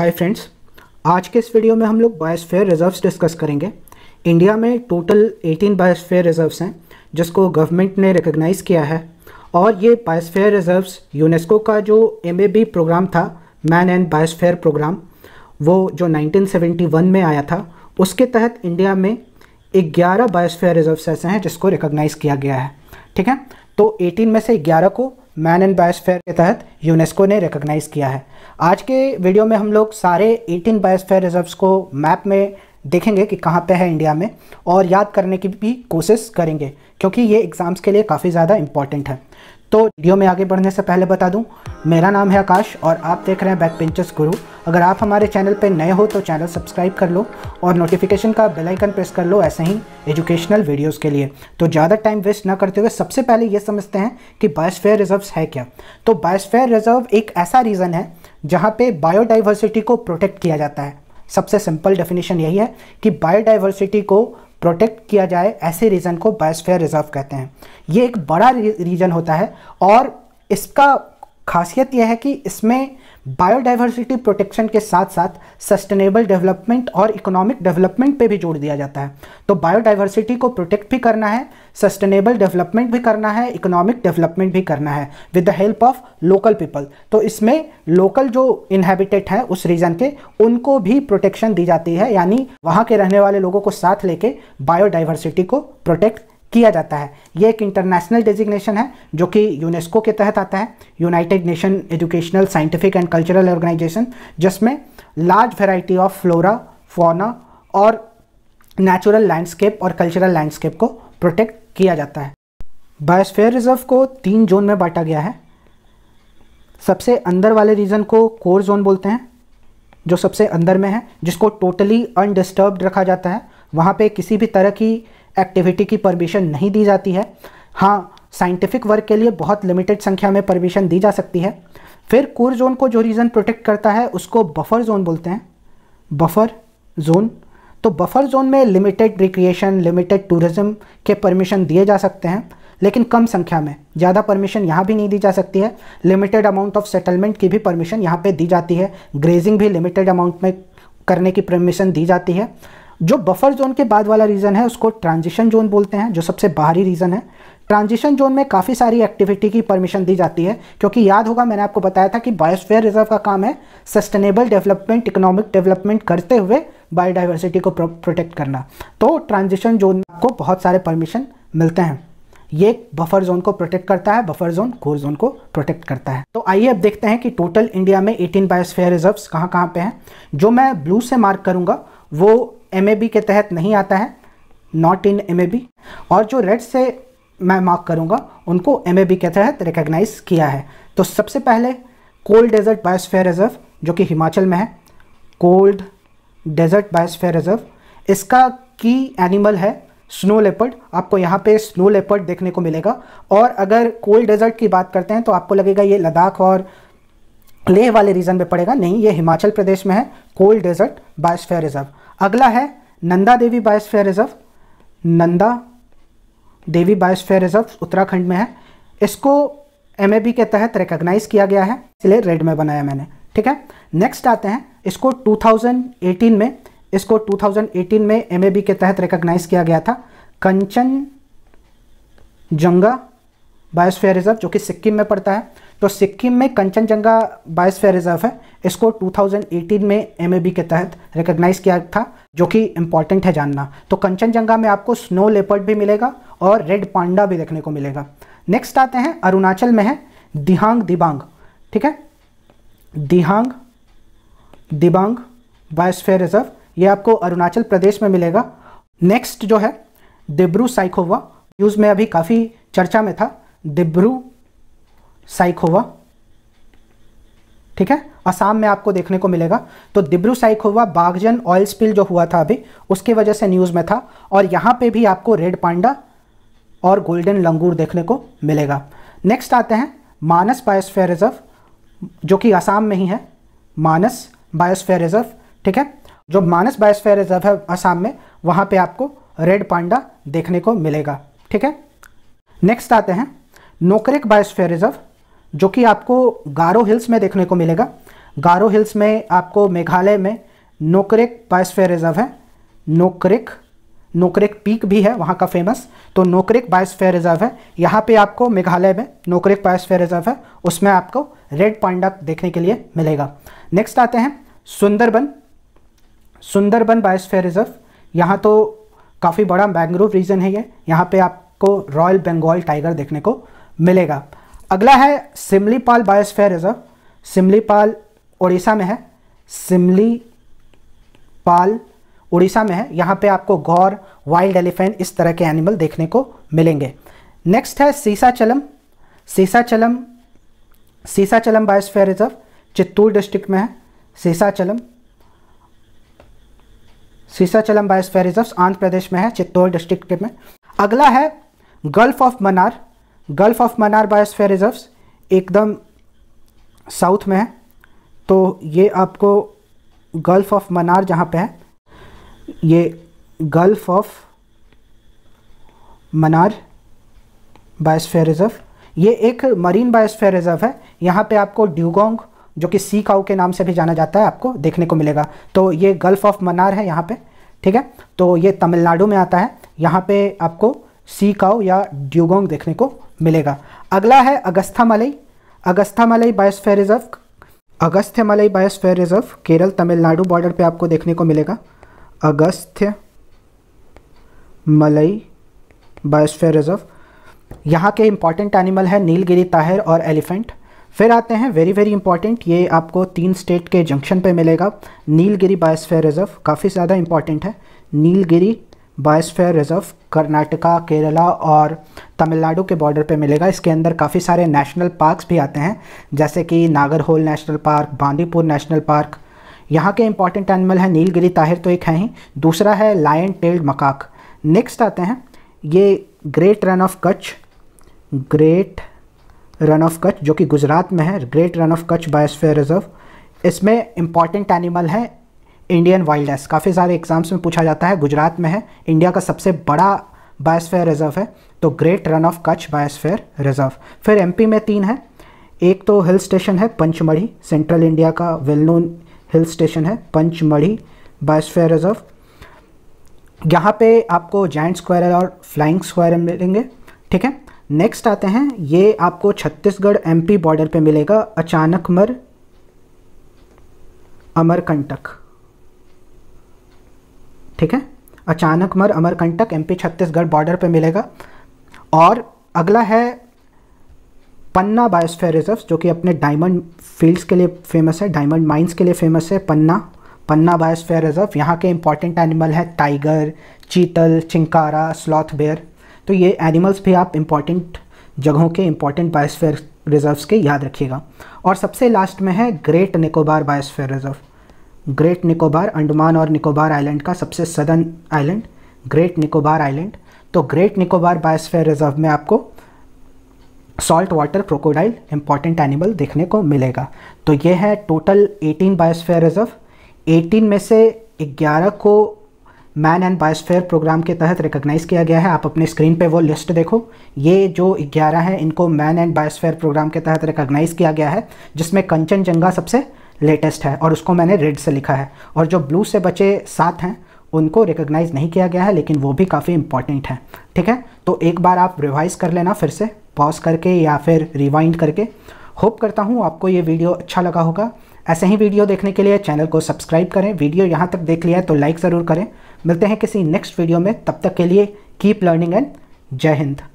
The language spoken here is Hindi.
हाय फ्रेंड्स आज के इस वीडियो में हम लोग बायोस्फीयर रिजर्व्स डिस्कस करेंगे इंडिया में टोटल 18 बायोस्फीयर रिजर्व्स हैं जिसको गवर्नमेंट ने रिकग्नाइज़ किया है और ये बायोस्फीयर रिजर्व्स यूनेस्को का जो एम प्रोग्राम था मैन एंड बायोस्फीयर प्रोग्राम वो जो 1971 में आया था उसके तहत इंडिया में ग्यारह बायोस्फेयर रिजर्व्स ऐसे हैं जिसको रिकोगनाइज़ किया गया है ठीक है तो एटीन में से ग्यारह को मैन एंड बायोस्फेयर के तहत यूनेस्को ने रिकोगनाइज़ किया है आज के वीडियो में हम लोग सारे 18 बायोस्फेयर रिजर्व्स को मैप में देखेंगे कि कहाँ पे है इंडिया में और याद करने की भी कोशिश करेंगे क्योंकि ये एग्ज़ाम्स के लिए काफ़ी ज़्यादा इंपॉर्टेंट है तो वीडियो में आगे बढ़ने से पहले बता दूं मेरा नाम है आकाश और आप देख रहे हैं बैक पिंचर्स गुरु अगर आप हमारे चैनल पर नए हो तो चैनल सब्सक्राइब कर लो और नोटिफिकेशन का बेल आइकन प्रेस कर लो ऐसे ही एजुकेशनल वीडियोस के लिए तो ज़्यादा टाइम वेस्ट ना करते हुए सबसे पहले ये समझते हैं कि बायोस्फेयर रिजर्व है क्या तो बायोस्फेयर रिजर्व एक ऐसा रीज़न है जहाँ पर बायोडाइवर्सिटी को प्रोटेक्ट किया जाता है सबसे सिंपल डेफिनेशन यही है कि बायोडाइवर्सिटी को प्रोटेक्ट किया जाए ऐसे रीजन को बायोस्फेयर रिजर्व कहते हैं ये एक बड़ा रीजन होता है और इसका खासियत यह है कि इसमें बायोडाइवर्सिटी प्रोटेक्शन के साथ साथ सस्टेनेबल डेवलपमेंट और इकोनॉमिक डेवलपमेंट पे भी जोड़ दिया जाता है तो बायोडाइवर्सिटी को प्रोटेक्ट भी करना है सस्टेनेबल डेवलपमेंट भी करना है इकोनॉमिक डेवलपमेंट भी करना है with the help of local people तो इसमें लोकल जो इनहेबिटेट हैं उस रीजन के उनको भी प्रोटेक्शन दी जाती है यानी वहाँ के रहने वाले लोगों को साथ लेके बायोडाइवर्सिटी को प्रोटेक्ट किया जाता है ये एक इंटरनेशनल डेजिग्नेशन है जो कि यूनेस्को के तहत आता है United Nation Educational Scientific and Cultural Organisation जिसमें large variety of flora fauna और नेचुरल लैंडस्केप और कल्चरल लैंडस्केप को प्रोटेक्ट किया जाता है बायोस्फेयर रिजर्व को तीन जोन में बांटा गया है सबसे अंदर वाले रीजन को कोर जोन बोलते हैं जो सबसे अंदर में है जिसको टोटली अनडिस्टर्ब रखा जाता है वहाँ पे किसी भी तरह की एक्टिविटी की परमिशन नहीं दी जाती है हाँ साइंटिफिक वर्क के लिए बहुत लिमिटेड संख्या में परमिशन दी जा सकती है फिर कोर जोन को जो रीज़न प्रोटेक्ट करता है उसको बफर जोन बोलते हैं बफर जोन तो बफर जोन में लिमिटेड रिक्रिएशन लिमिटेड टूरिज़्म के परमिशन दिए जा सकते हैं लेकिन कम संख्या में ज़्यादा परमिशन यहाँ भी नहीं दी जा सकती है लिमिटेड अमाउंट ऑफ सेटलमेंट की भी परमिशन यहाँ पे दी जाती है ग्रेजिंग भी लिमिटेड अमाउंट में करने की परमिशन दी जाती है जो बफर जोन के बाद वाला रीज़न है उसको ट्रांजिशन जोन बोलते हैं जो सबसे बाहरी रीज़न है ट्रांजिशन जोन में काफ़ी सारी एक्टिविटी की परमिशन दी जाती है क्योंकि याद होगा मैंने आपको बताया था कि बायोस्फेयर रिजर्व का काम है सस्टेनेबल डेवलपमेंट इकोनॉमिक डेवलपमेंट करते हुए बायोडाइवर्सिटी को प्रोटेक्ट करना तो ट्रांजिशन जोन को बहुत सारे परमिशन मिलते हैं ये बफर जोन को प्रोटेक्ट करता है बफर जोन कोर जोन को प्रोटेक्ट करता है तो आइए अब देखते हैं कि टोटल इंडिया में 18 बायोस्फीयर रिजर्व्स कहाँ कहाँ पे हैं जो मैं ब्लू से मार्क करूँगा वो एम के तहत नहीं आता है नॉट इन एम और जो रेड से मैं मार्क करूँगा उनको एम के तहत रिकग्नाइज किया है तो सबसे पहले कोल्ड डेजर्ट बायोस्फेयर रिजर्व जो कि हिमाचल में है कोल्ड डेजर्ट बायोस्फेयर रिजर्व इसका की एनिमल है स्नो लेपर्ड आपको यहाँ पे स्नो लेपर्ड देखने को मिलेगा और अगर कोल्ड डेजर्ट की बात करते हैं तो आपको लगेगा ये लद्दाख और लेह वाले रीजन में पड़ेगा नहीं ये हिमाचल प्रदेश में है कोल्ड डेजर्ट बायोस्फेयर रिजर्व अगला है Nanda Devi biosphere reserve Nanda Devi biosphere reserve Uttarakhand में है इसको एम के तहत रिकग्नाइज किया गया है इसलिए रेड में बनाया मैंने ठीक है नेक्स्ट आते हैं इसको 2018 में इसको 2018 में एम के तहत रिकग्नाइज किया गया था कंचन जंगा बायोस्फीयर रिजर्व जो कि सिक्किम में पड़ता है तो सिक्किम में कंचनजंगा बायोस्फीयर रिजर्व है इसको 2018 में एम के तहत रिकग्नाइज किया था जो कि इम्पॉर्टेंट है जानना तो कंचनजंगा में आपको स्नो लेपर्ड भी मिलेगा और रेड पांडा भी देखने को मिलेगा नेक्स्ट आते हैं अरुणाचल में है दिहांग दिबांग ठीक है दिहांग दिबांग बायोस्फेयर रिजर्व ये आपको अरुणाचल प्रदेश में मिलेगा नेक्स्ट जो है डिब्रू साइकोवा न्यूज़ में अभी काफ़ी चर्चा में था डिब्रू साइकोवा ठीक है असम में आपको देखने को मिलेगा तो डिब्रू साइकोवा बागजन ऑयल स्पिल जो हुआ था अभी उसकी वजह से न्यूज़ में था और यहाँ पे भी आपको रेड पांडा और गोल्डन लंगूर देखने को मिलेगा नेक्स्ट आते हैं मानस बायोस्फेयर रिजर्व जो कि असम में ही है मानस बायोस्फेयर रिजर्व ठीक है जो मानस बायोस्फेयर रिजर्व है असम में वहाँ पर आपको रेड पांडा देखने को मिलेगा ठीक है नेक्स्ट आते हैं नोकरेक बायोस्फेयर रिजर्व जो कि आपको गारो हिल्स में देखने को मिलेगा गारो हिल्स में आपको मेघालय में नोकरिक बायोस्फेयर रिजर्व है नोकरिक नोकरिक पीक भी है वहाँ का फेमस तो नोकरिक बायोस्फेयर रिजर्व है यहाँ पे आपको मेघालय में नोकरिक बायोस्फेयर रिजर्व है उसमें आपको रेड पांडा देखने के लिए मिलेगा नेक्स्ट आते हैं सुंदरबन सुंदरबन बायोस्फेयर रिजर्व यहाँ तो काफ़ी बड़ा मैंग्रोव रीजन है ये यहाँ पर आपको रॉयल बंगाल टाइगर देखने को मिलेगा अगला है सिमलीपाल बायोस्फेयर रिजर्व सिमलीपाल उड़ीसा में है सिमली पाल उड़ीसा में है यहाँ पे आपको गौर वाइल्ड एलिफेंट इस तरह के एनिमल देखने को मिलेंगे नेक्स्ट है Seshachalam Seshachalam Seshachalam biosphere reserve Chittoor district में है सीसाचलम सीसाचलम बायोस्फेयर रिजर्व आंध्र प्रदेश में है चित्तौड़ डिस्ट्रिक्ट में अगला है gulf of Mannar gulf of Mannar biosphere reserves एकदम साउथ में है तो ये आपको गल्फ ऑफ मनार जहाँ पे है ये gulf of Mannar biosphere reserve ये एक मरीन बायोस्फेयर रिजर्व है यहाँ पे आपको ड्यूगोंग जो कि सी काउ के नाम से भी जाना जाता है आपको देखने को मिलेगा तो ये गल्फ ऑफ मनार है यहाँ पे ठीक है तो ये तमिलनाडु में आता है यहाँ पे आपको सी काउ या ड्यूगोंग देखने को मिलेगा अगला है अगस्था मलई अगस्था मलई biosphere reserve Agasthya Malai biosphere reserve Kerala Tamil Nadu border पे आपको देखने को मिलेगा अगस्त्य मलई बायोस्फेयर रिजर्व यहाँ के इंपॉर्टेंट एनिमल है नीलगिरी ताहिर और एलिफेंट फिर आते हैं वेरी वेरी इंपॉर्टेंट ये आपको तीन स्टेट के जंक्शन पे मिलेगा नीलगिरी बायोस्फेयर रिजर्व काफ़ी ज़्यादा इंपॉर्टेंट है नीलगिरी बायोस्फेयर रिजर्व कर्नाटका केरला और तमिलनाडु के बॉर्डर पे मिलेगा इसके अंदर काफ़ी सारे नेशनल पार्क्स भी आते हैं जैसे कि Nagarhole national park Bandipur national park यहाँ के इंपॉर्टेंट एनिमल हैं नीलगिरी ताहिर तो एक है ही दूसरा है लायन टेल्ड मकाक नेक्स्ट आते हैं ये great Rann of Kutch great Rann of Kutch जो कि गुजरात में है great Rann of Kutch biosphere reserve इसमें इम्पॉर्टेंट एनिमल है इंडियन वाइल्ड एस काफ़ी सारे एग्जाम्स में पूछा जाता है गुजरात में है इंडिया का सबसे बड़ा बायोस्फेयर रिजर्व है तो great Rann of Kutch biosphere reserve फिर एम में तीन है एक तो हिल स्टेशन है पंचमढ़ी सेंट्रल इंडिया का वेल नोन हिल स्टेशन है पंचमढ़ी बायोस्फेयर रिजर्व यहाँ पे आपको जैंट स्क्वायर और फ्लाइंग स्क्वायर मिलेंगे ठीक है नेक्स्ट आते हैं ये आपको छत्तीसगढ़ एमपी बॉर्डर पे मिलेगा अचानकमर अमरकंटक ठीक है अचानक मर अमरकंटक एमपी छत्तीसगढ़ बॉर्डर पे मिलेगा और अगला है पन्ना बायोस्फेयर रिजर्व जो कि अपने डायमंड फील्ड्स के लिए फेमस है डायमंड माइंस के लिए फेमस है पन्ना पन्ना बायोस्फेयर रिजर्व यहाँ के इंपॉर्टेंट एनिमल है टाइगर चीतल चिंकारा स्लॉथ बेयर तो ये एनिमल्स भी आप इम्पॉर्टेंट जगहों के इम्पॉर्टेंट बायोस्फेयर रिजर्व्स के याद रखिएगा और सबसे लास्ट में है great Nicobar biosphere reserve great Nicobar Andaman और निकोबार आइलैंड का सबसे southern island great Nicobar island तो ग्रेट निकोबार बायोस्फेयर रिजर्व में आपको salt water crocodile important animal देखने को मिलेगा तो ये है टोटल 18 बायोस्फेयर रिजर्व 18 में से 11 को मैन एंड बायोस्फेयर प्रोग्राम के तहत रिकोगनाइज़ किया गया है आप अपने स्क्रीन पे वो लिस्ट देखो ये जो 11 है इनको मैन एंड बायोस्फेयर प्रोग्राम के तहत रिकोगनाइज़ किया गया है जिसमें कंचनजंगा सबसे लेटेस्ट है और उसको मैंने रेड से लिखा है और जो ब्लू से बचे सात हैं उनको रिकोगनाइज़ नहीं किया गया है लेकिन वो भी काफ़ी इंपॉर्टेंट है ठीक है तो एक बार आप रिवाइज़ कर लेना फिर से पॉज करके या फिर रिवाइंड करके होप करता हूँ आपको ये वीडियो अच्छा लगा होगा ऐसे ही वीडियो देखने के लिए चैनल को सब्सक्राइब करें वीडियो यहाँ तक देख लिया है तो लाइक ज़रूर करें मिलते हैं किसी नेक्स्ट वीडियो में तब तक के लिए कीप लर्निंग एंड जय हिंद